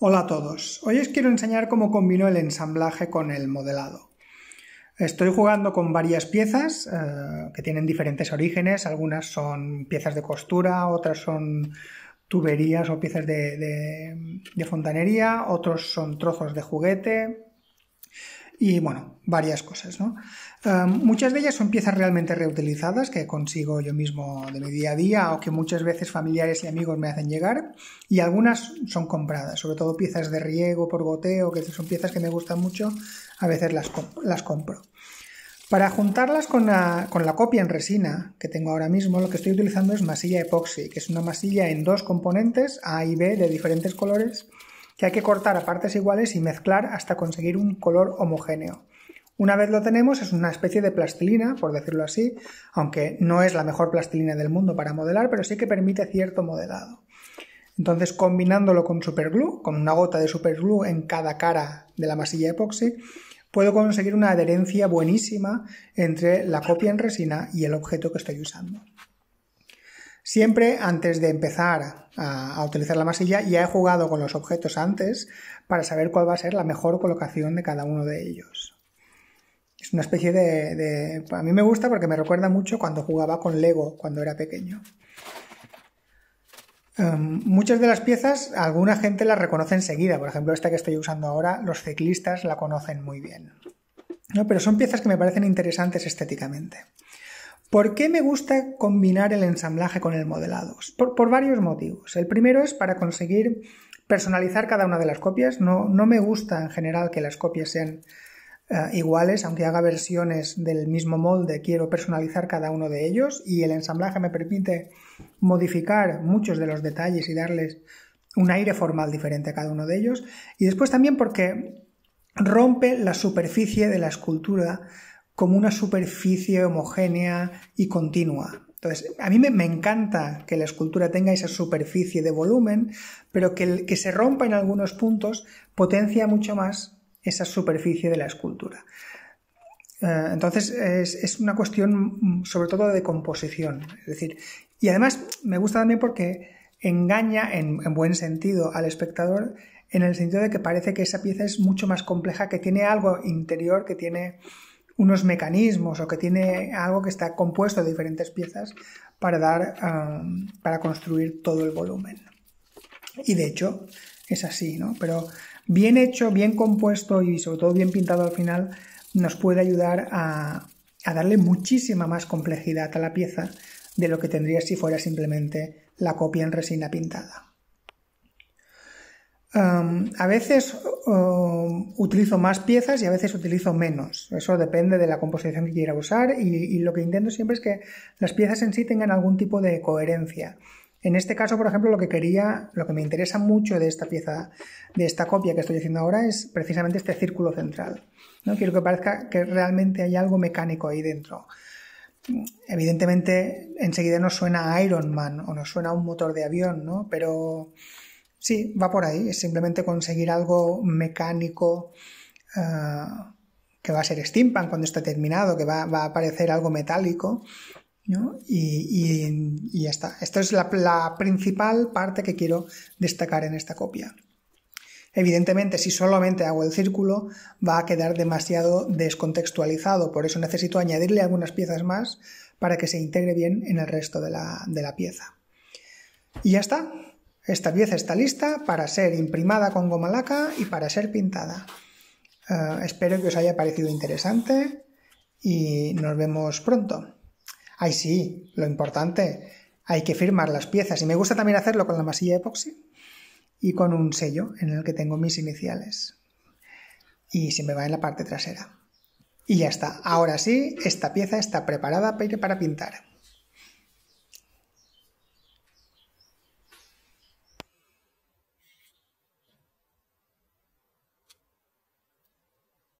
Hola a todos, hoy os quiero enseñar cómo combino el ensamblaje con el modelado. Estoy jugando con varias piezas eh, que tienen diferentes orígenes, algunas son piezas de costura, otras son tuberías o piezas de, de fontanería, otros son trozos de juguete, y bueno, varias cosas. Em, muchas de ellas son piezas realmente reutilizadas que consigo yo mismo de mi día a día o que muchas veces familiares y amigos me hacen llegar y algunas son compradas, sobre todo piezas de riego por goteo, que son piezas que me gustan mucho, a veces las, las compro. Para juntarlas con la, con la, copia en resina que tengo ahora mismo, lo que estoy utilizando es masilla epoxi, que es una masilla en dos componentes, A y B, de diferentes colores, que hay que cortar a partes iguales y mezclar hasta conseguir un color homogéneo. Una vez lo tenemos, es una especie de plastilina, por decirlo así, aunque no es la mejor plastilina del mundo para modelar, pero sí que permite cierto modelado. Entonces, combinándolo con superglue, con una gota de superglue en cada cara de la masilla epoxi, puedo conseguir una adherencia buenísima entre la copia en resina y el objeto que estoy usando. Siempre antes de empezar a, utilizar la masilla ya he jugado con los objetos antes para saber cuál va a ser la mejor colocación de cada uno de ellos. Es una especie de, A mí me gusta porque me recuerda mucho cuando jugaba con Lego cuando era pequeño. Em, muchas de las piezas, alguna gente las reconoce enseguida. Por ejemplo, esta que estoy usando ahora, los ciclistas la conocen muy bien. ¿no? Pero son piezas que me parecen interesantes estéticamente. ¿Por qué me gusta combinar el ensamblaje con el modelado? Por, varios motivos. El primero es para conseguir personalizar cada una de las copias. No, me gusta en general que las copias sean eh, iguales, aunque haga versiones del mismo molde, quiero personalizar cada uno de ellos y el ensamblaje me permite modificar muchos de los detalles y darles un aire formal diferente a cada uno de ellos. Y después también porque rompe la superficie de la escultura como una superficie homogénea y continua. Entonces, a mí me, encanta que la escultura tenga esa superficie de volumen, pero que, se rompa en algunos puntos potencia mucho más esa superficie de la escultura. Eh, entonces, es, una cuestión mm, sobre todo de composición. Es decir, y además me gusta también porque engaña en buen sentido al espectador en el sentido de que parece que esa pieza es mucho más compleja, que tiene algo interior, que tiene unos mecanismos o que tiene algo que está compuesto de diferentes piezas para dar um, para construir todo el volumen y de hecho es así no pero bien hecho bien compuesto y sobre todo bien pintado al final nos puede ayudar a, a darle muchísima más complejidad a la pieza de lo que tendría si fuera simplemente la copia en resina pintada a veces utilizo más piezas y a veces utilizo menos. Eso depende de la composición que quiera usar y, lo que intento siempre es que las piezas en sí tengan algún tipo de coherencia. En este caso, por ejemplo, lo que quería, lo que me interesa mucho de esta pieza, de esta copia que estoy haciendo ahora, es precisamente este círculo central. ¿no? Quiero que parezca que realmente hay algo mecánico ahí dentro. Evidentemente, enseguida nos suena Iron Man o nos suena un motor de avión, ¿no? Pero Sí, va por ahí, es simplemente conseguir algo mecánico eh, que va a ser steampunk cuando esté terminado, que va, a aparecer algo metálico. ¿no? Y, ya está. Esta es la, principal parte que quiero destacar en esta copia. Evidentemente, si solamente hago el círculo, va a quedar demasiado descontextualizado, por eso necesito añadirle algunas piezas más para que se integre bien en el resto de la, de la pieza. Y ya está. Esta pieza está lista para ser imprimada con goma laca y para ser pintada. Eh, espero que os haya parecido interesante y nos vemos pronto. Ay, sí, lo importante, hay que firmar las piezas y me gusta también hacerlo con la masilla epoxi y con un sello en el que tengo mis iniciales. Y se me va en la parte trasera. Y ya está, ahora sí, esta pieza está preparada para pintar.